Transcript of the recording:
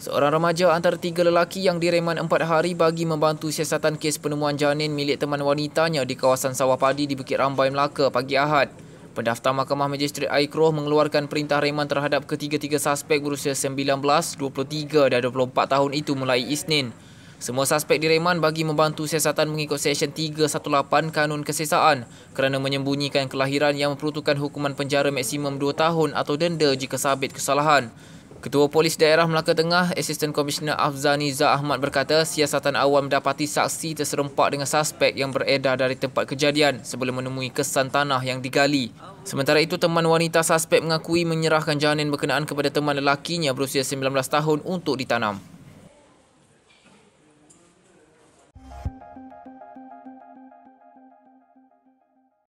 Seorang remaja antara tiga lelaki yang direman empat hari bagi membantu siasatan kes penemuan janin milik teman wanitanya di kawasan sawah padi di Bukit Rambai, Melaka pagi Ahad. Pendaftar Mahkamah Majistret Aikroh mengeluarkan perintah reman terhadap ketiga-tiga suspek berusia 19, 23 dan 24 tahun itu mulai Isnin. Semua suspek direman bagi membantu siasatan mengikut Seksyen 318 Kanun Kesesaan kerana menyembunyikan kelahiran yang memperuntukkan hukuman penjara maksimum 2 tahun atau denda jika sabit kesalahan. Ketua Polis Daerah Melaka Tengah, Asisten Komisioner Afzani Zah Ahmad berkata siasatan awam mendapati saksi terserempak dengan suspek yang beredar dari tempat kejadian sebelum menemui kesan tanah yang digali. Sementara itu, teman wanita suspek mengakui menyerahkan janin berkenaan kepada teman lelakinya berusia 19 tahun untuk ditanam.